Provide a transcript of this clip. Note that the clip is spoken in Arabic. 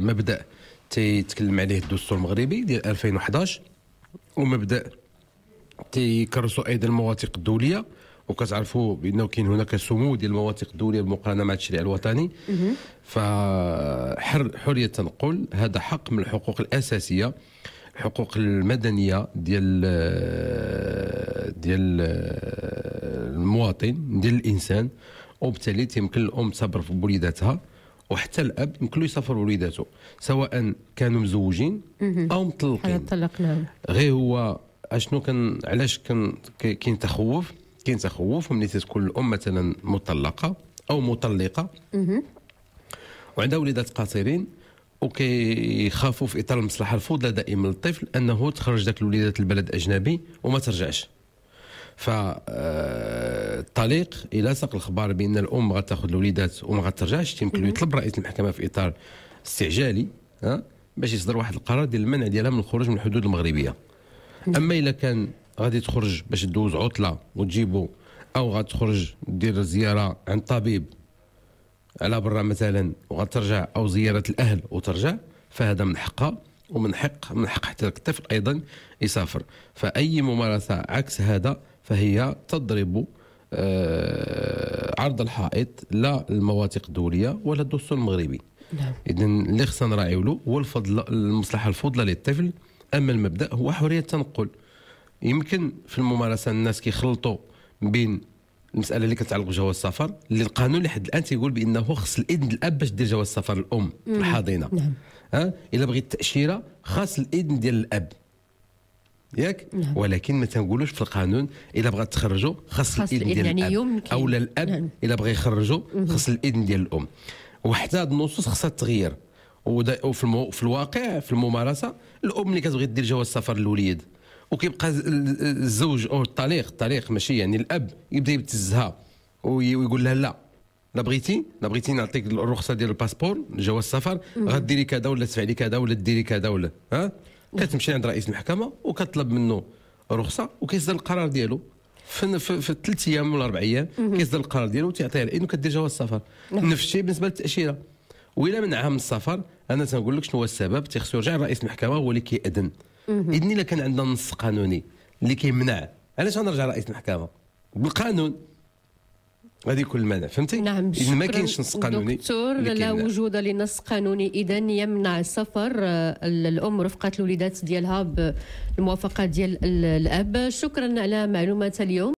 مبدا تيتكلم عليه الدستور المغربي ديال 2011 ومبدا تيكرسوا ايضا المواثيق الدوليه وكتعرفوا بانه كاين هناك سمو ديال المواثيق الدوليه بالمقارنه مع التشريع الوطني فحر حريه التنقل هذا حق من الحقوق الاساسيه الحقوق المدنيه ديال ديال المواطن ديال الانسان وبالتالي تيمكن الام تصبر في وليداتها وحتى الاب يمكن له يسافر وليداته سواء كانوا مزوجين او مطلقين غير هو اشنو كان علاش كان كاين تخوف كاين تخوف ملي تكون الام مثلا مطلقه او مطلقه وعندها وليدات قاصرين وكيخافوا في اطار المصلحه الفضلى دائما للطفل انه تخرج ذاك الوليدات لبلد اجنبي وما ترجعش ف آه، الطليق الى ساق الخبر بان الام غتاخذ الوليدات وما غترجعش تيمكن يطلب رئيس المحكمه في اطار استعجالي ها باش يصدر واحد القرار ديال المنع ديالها من الخروج من الحدود المغربيه اما الا كان غادي تخرج باش تدوز عطله وتجيبو او غتخرج دير زياره عند طبيب على برا مثلا وغترجع او زياره الاهل وترجع فهذا من حقها ومن حق من حق حتى الطفل ايضا يسافر فاي ممارسه عكس هذا فهي تضرب آه، عرض الحائط لا المواثيق الدوليه ولا الدستور المغربي نعم اذا اللي خصنا نراعيو له هو الفضل المصلحه الفضلى للطفل اما المبدا هو حريه التنقل يمكن في الممارسه الناس كيخلطوا بين المساله اللي كتعلق بجواز السفر اللي القانون لحد الان تيقول بانه خص الاذن الاب باش دير جواز السفر الام الحاضنه نعم ها الا بغيت التاشيره خاص الاذن ديال الاب ياك نعم. ولكن ما تنقولوش في القانون الا بغات تخرجوا خاص الاذن ديال يعني الاب يمكن. او الاب نعم. الا بغى يخرجوا خاص الاذن ديال الام وحتى هذه النصوص خاصها تغير وفي المو... في الواقع في الممارسه الام اللي كتبغي دير جواز سفر للوليد وكيبقى الزوج او الطليق الطليق ماشي يعني الاب يبدا يبتزها ويقول لها لا لا بغيتي لا بغيتي نعطيك الرخصه ديال الباسبور جواز السفر غديري كذا ولا تفعلي كذا ولا ديري كذا ولا ها كتمشي عند رئيس المحكمه وكطلب منه رخصه وكيصدر القرار ديالو في في ثلاث ايام ولا اربع ايام كيصدر القرار ديالو وتيعطيها الاذن وكدير جواز السفر نعم. نفس الشيء بالنسبه للتاشيره وإلا منعها من السفر انا تنقول لك شنو هو السبب تيخصو يرجع لرئيس المحكمه هو اللي كيأذن اذن الا كان عندنا نص قانوني اللي كيمنع علاش غنرجع لرئيس المحكمه بالقانون هذه كل المانع فهمتي نعم شكرا ما كاينش نص قانوني دكتور لا وجود لنص قانوني اذا يمنع سفر آه، الام رفقه الوليدات ديالها بالموافقه ديال الاب شكرا على معلومات اليوم